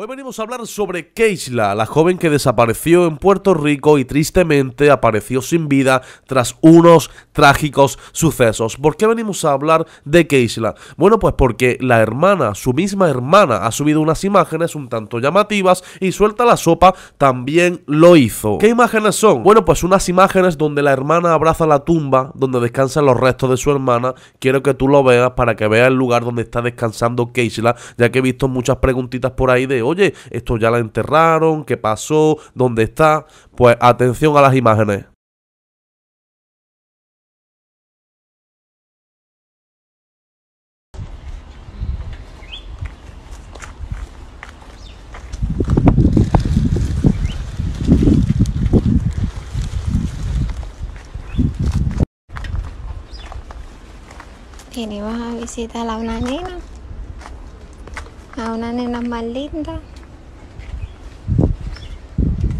Hoy venimos a hablar sobre Keisla, la joven que desapareció en Puerto Rico y tristemente apareció sin vida tras unos trágicos sucesos. ¿Por qué venimos a hablar de Keisla? Bueno, pues porque la hermana, su misma hermana, ha subido unas imágenes un tanto llamativas y suelta la sopa también lo hizo. ¿Qué imágenes son? Bueno, pues unas imágenes donde la hermana abraza la tumba donde descansan los restos de su hermana. Quiero que tú lo veas para que veas el lugar donde está descansando Keisla, ya que he visto muchas preguntitas por ahí de oye, esto ya la enterraron, qué pasó, dónde está. Pues atención a las imágenes. venimos a visitar a una niña a una nena más linda.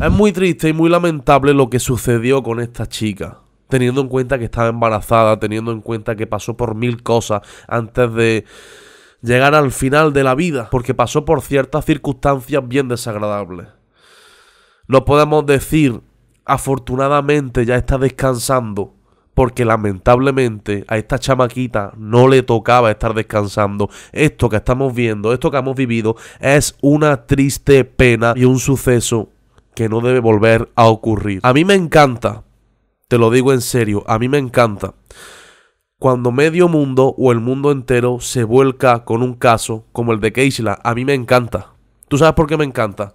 Es muy triste y muy lamentable lo que sucedió con esta chica, teniendo en cuenta que estaba embarazada, teniendo en cuenta que pasó por mil cosas antes de llegar al final de la vida, porque pasó por ciertas circunstancias bien desagradables. No podemos decir, afortunadamente ya está descansando, porque lamentablemente a esta chamaquita no le tocaba estar descansando. Esto que estamos viendo, esto que hemos vivido, es una triste pena y un suceso que no debe volver a ocurrir. A mí me encanta, te lo digo en serio, a mí me encanta cuando medio mundo o el mundo entero se vuelca con un caso como el de Keisla. A mí me encanta. ¿Tú sabes por qué me encanta?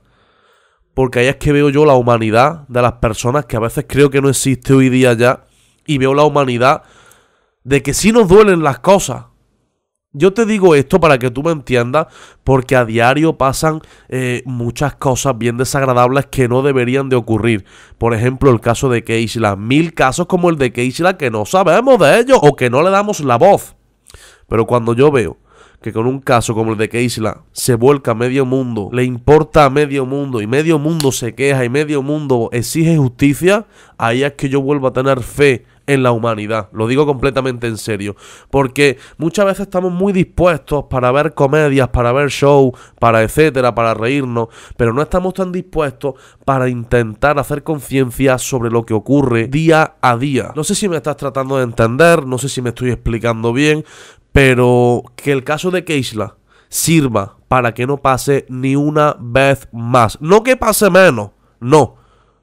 Porque ahí es que veo yo la humanidad de las personas que a veces creo que no existe hoy día ya y veo la humanidad de que sí nos duelen las cosas. Yo te digo esto para que tú me entiendas, porque a diario pasan eh, muchas cosas bien desagradables que no deberían de ocurrir. Por ejemplo, el caso de Keisla. Mil casos como el de Keisla que no sabemos de ellos o que no le damos la voz. Pero cuando yo veo que con un caso como el de Keisla se vuelca a medio mundo, le importa a medio mundo y medio mundo se queja y medio mundo exige justicia, ahí es que yo vuelvo a tener fe en la humanidad. Lo digo completamente en serio. Porque muchas veces estamos muy dispuestos para ver comedias, para ver shows, para etcétera, para reírnos. Pero no estamos tan dispuestos para intentar hacer conciencia sobre lo que ocurre día a día. No sé si me estás tratando de entender, no sé si me estoy explicando bien. Pero que el caso de Keisla sirva para que no pase ni una vez más. No que pase menos, no.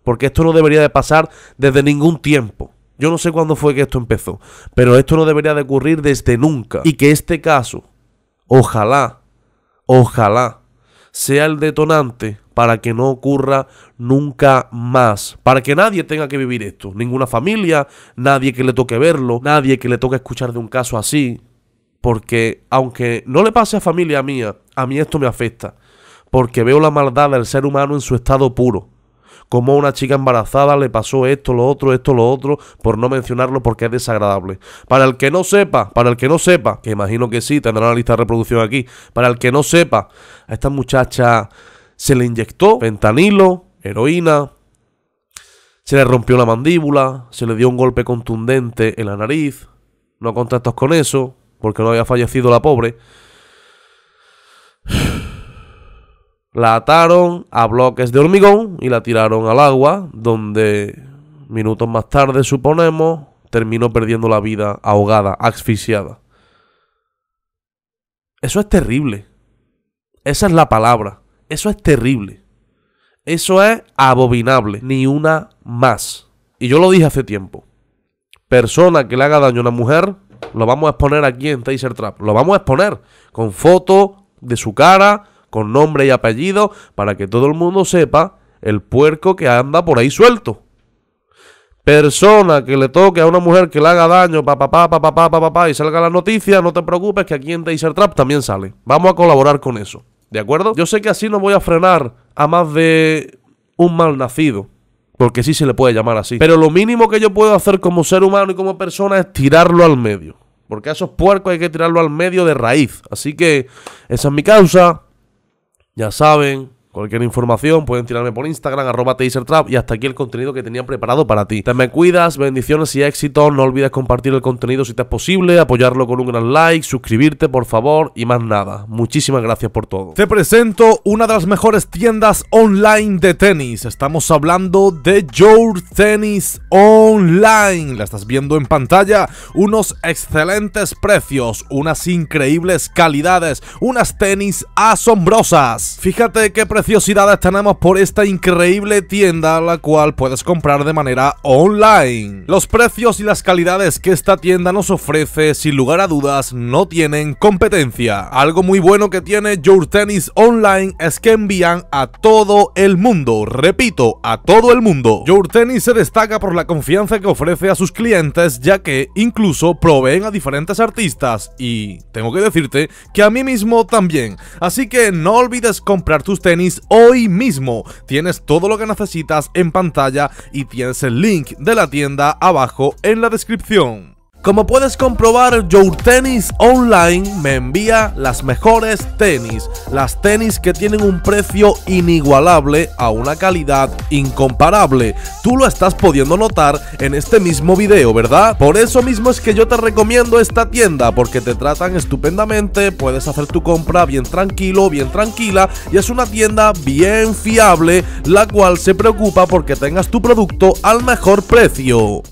Porque esto no debería de pasar desde ningún tiempo. Yo no sé cuándo fue que esto empezó, pero esto no debería de ocurrir desde nunca. Y que este caso, ojalá, ojalá, sea el detonante para que no ocurra nunca más, para que nadie tenga que vivir esto, ninguna familia, nadie que le toque verlo, nadie que le toque escuchar de un caso así, porque aunque no le pase a familia mía, a mí esto me afecta, porque veo la maldad del ser humano en su estado puro. Como a una chica embarazada le pasó esto, lo otro, esto, lo otro, por no mencionarlo porque es desagradable. Para el que no sepa, para el que no sepa, que imagino que sí, tendrá una lista de reproducción aquí, para el que no sepa, a esta muchacha se le inyectó fentanilo, heroína, se le rompió la mandíbula, se le dio un golpe contundente en la nariz, no contactos con eso, porque no había fallecido la pobre. La ataron a bloques de hormigón y la tiraron al agua, donde minutos más tarde, suponemos, terminó perdiendo la vida ahogada, asfixiada. Eso es terrible. Esa es la palabra. Eso es terrible. Eso es abominable. Ni una más. Y yo lo dije hace tiempo. Persona que le haga daño a una mujer, lo vamos a exponer aquí en Taser Trap. Lo vamos a exponer con fotos de su cara, con nombre y apellido para que todo el mundo sepa el puerco que anda por ahí suelto. Persona que le toque a una mujer que le haga daño, pa pa pa pa pa pa y salga la noticia, no te preocupes que aquí en Taser Trap también sale. Vamos a colaborar con eso, ¿de acuerdo? Yo sé que así no voy a frenar a más de un mal nacido, porque sí se le puede llamar así. Pero lo mínimo que yo puedo hacer como ser humano y como persona es tirarlo al medio. Porque a esos puercos hay que tirarlo al medio de raíz. Así que esa es mi causa. Ya saben, Cualquier información pueden tirarme por Instagram, arroba tasertrap y hasta aquí el contenido que tenía preparado para ti. Te me cuidas, bendiciones y éxito. No olvides compartir el contenido si te es posible, apoyarlo con un gran like, suscribirte por favor y más nada. Muchísimas gracias por todo. Te presento una de las mejores tiendas online de tenis. Estamos hablando de Your Tennis Online. La estás viendo en pantalla. Unos excelentes precios, unas increíbles calidades, unas tenis asombrosas. Fíjate que precios preciosidades tenemos por esta increíble tienda la cual puedes comprar de manera online? Los precios y las calidades que esta tienda nos ofrece sin lugar a dudas no tienen competencia. Algo muy bueno que tiene Your Tennis Online es que envían a todo el mundo, repito, a todo el mundo. Your Tennis se destaca por la confianza que ofrece a sus clientes ya que incluso proveen a diferentes artistas y tengo que decirte que a mí mismo también. Así que no olvides comprar tus tenis hoy mismo. Tienes todo lo que necesitas en pantalla y tienes el link de la tienda abajo en la descripción. Como puedes comprobar, Your Tennis Online me envía las mejores tenis, las tenis que tienen un precio inigualable a una calidad incomparable. Tú lo estás pudiendo notar en este mismo video, ¿verdad? Por eso mismo es que yo te recomiendo esta tienda, porque te tratan estupendamente, puedes hacer tu compra bien tranquilo, bien tranquila, y es una tienda bien fiable, la cual se preocupa porque tengas tu producto al mejor precio.